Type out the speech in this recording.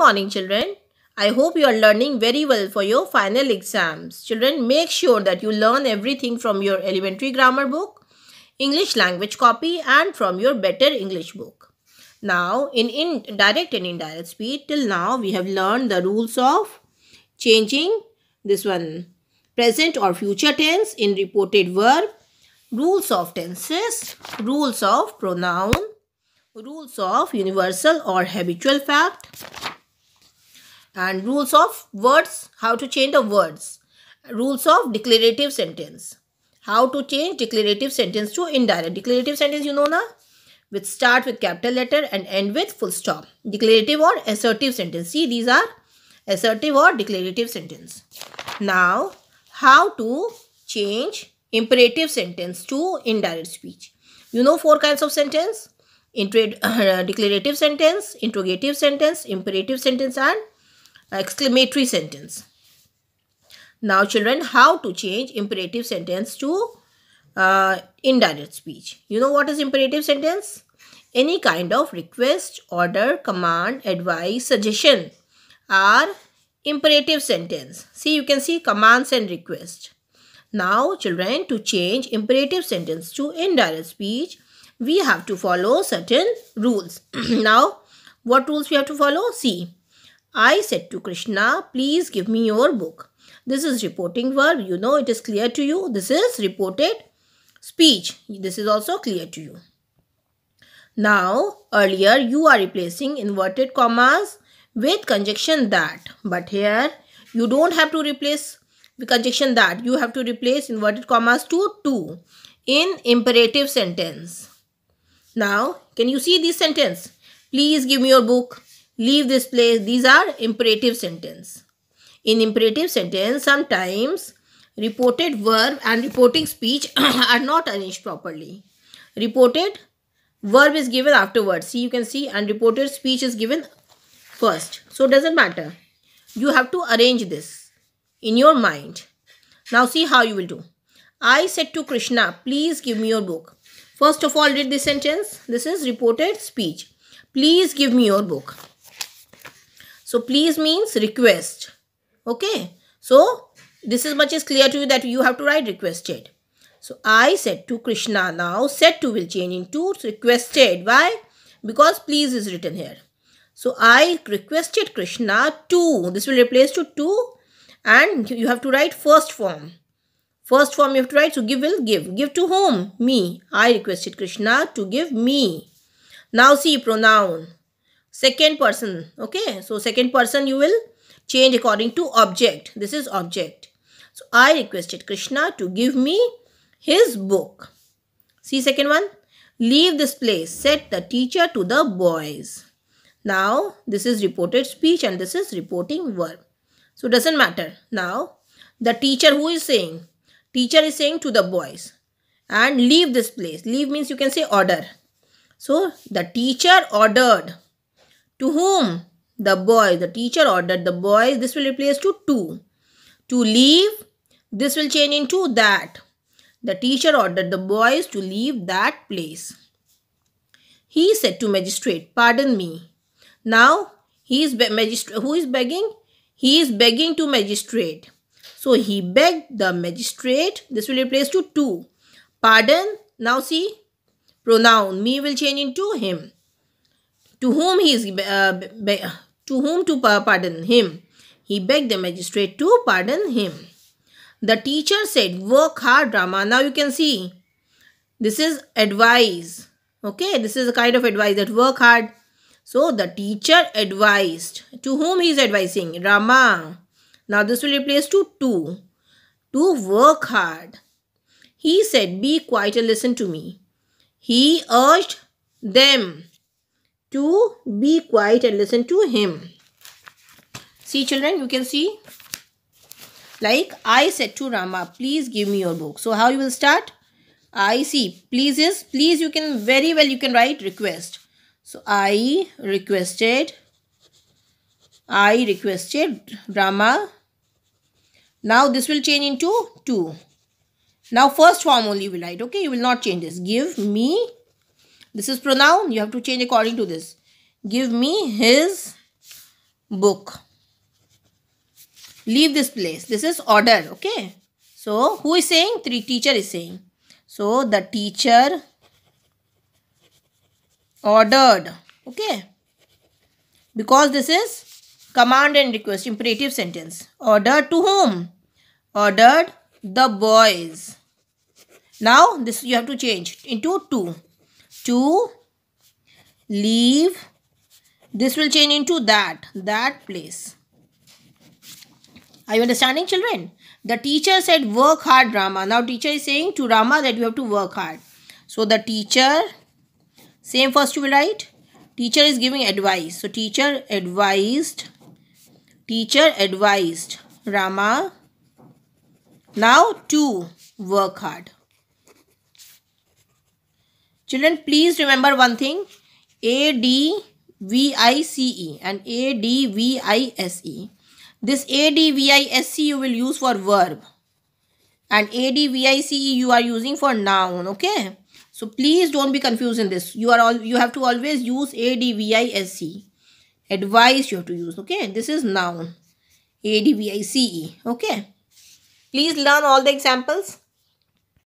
morning children. I hope you are learning very well for your final exams. Children, make sure that you learn everything from your elementary grammar book, English language copy and from your better English book. Now, in, in direct and indirect speech, till now we have learned the rules of changing this one present or future tense in reported verb, rules of tenses, rules of pronoun, rules of universal or habitual fact, and rules of words, how to change the words, rules of declarative sentence, how to change declarative sentence to indirect. Declarative sentence, you know, na? which start with capital letter and end with full stop. Declarative or assertive sentence. See, these are assertive or declarative sentence. Now, how to change imperative sentence to indirect speech. You know four kinds of sentence. uh, declarative sentence, interrogative sentence, imperative sentence and exclamatory sentence. Now children, how to change imperative sentence to uh, indirect speech. You know what is imperative sentence? Any kind of request, order, command, advice, suggestion are imperative sentence. See, you can see commands and request. Now children, to change imperative sentence to indirect speech, we have to follow certain rules. now, what rules we have to follow? See, I said to Krishna, please give me your book. This is reporting verb. You know it is clear to you. This is reported speech. This is also clear to you. Now, earlier you are replacing inverted commas with conjunction that. But here you don't have to replace the conjunction that. You have to replace inverted commas to to in imperative sentence. Now, can you see this sentence? Please give me your book leave this place these are imperative sentence in imperative sentence sometimes reported verb and reporting speech are not arranged properly reported verb is given afterwards see you can see and reported speech is given first so doesn't matter you have to arrange this in your mind now see how you will do i said to krishna please give me your book first of all read this sentence this is reported speech please give me your book so please means request. Okay. So this is much is clear to you that you have to write requested. So I said to Krishna. Now said to will change into requested. Why? Because please is written here. So I requested Krishna to. This will replace to to and you have to write first form. First form you have to write. So give will give. Give to whom? Me. I requested Krishna to give me. Now see pronoun second person okay so second person you will change according to object this is object so i requested krishna to give me his book see second one leave this place said the teacher to the boys now this is reported speech and this is reporting verb so doesn't matter now the teacher who is saying teacher is saying to the boys and leave this place leave means you can say order so the teacher ordered to whom? The boy. The teacher ordered the boys. This will replace to to. To leave. This will change into that. The teacher ordered the boys to leave that place. He said to magistrate, pardon me. Now, he is magistrate. who is begging? He is begging to magistrate. So, he begged the magistrate. This will replace to to. Pardon. Now, see. Pronoun me will change into him to whom he is uh, to whom to pardon him. He begged the magistrate to pardon him. The teacher said, work hard, Rama. Now you can see, this is advice. Okay, this is a kind of advice that work hard. So the teacher advised. To whom he is advising? Rama. Now this will replace to to. To work hard. He said, be quiet and listen to me. He urged them to be quiet and listen to him. See children, you can see. Like I said to Rama, please give me your book. So how you will start? I see. Please is, please you can very well, you can write request. So I requested, I requested Rama. Now this will change into 2. Now first form only will write. Okay, you will not change this. Give me this is pronoun. You have to change according to this. Give me his book. Leave this place. This is order. Okay. So, who is saying? Three teacher is saying. So, the teacher ordered. Okay. Because this is command and request imperative sentence order to whom ordered the boys now this you have to change into two to leave this will change into that that place are you understanding children the teacher said work hard rama now teacher is saying to rama that you have to work hard so the teacher same first you will write teacher is giving advice so teacher advised teacher advised rama now to work hard Children, please remember one thing. A-D-V-I-C-E and A-D-V-I-S-E. This A-D-V-I-S-E you will use for verb. And A-D-V-I-C-E you are using for noun. Okay. So please don't be confused in this. You are all you have to always use A-D-V-I-S-E. Advice you have to use. Okay. This is noun. A-D-V-I-C-E. Okay. Please learn all the examples.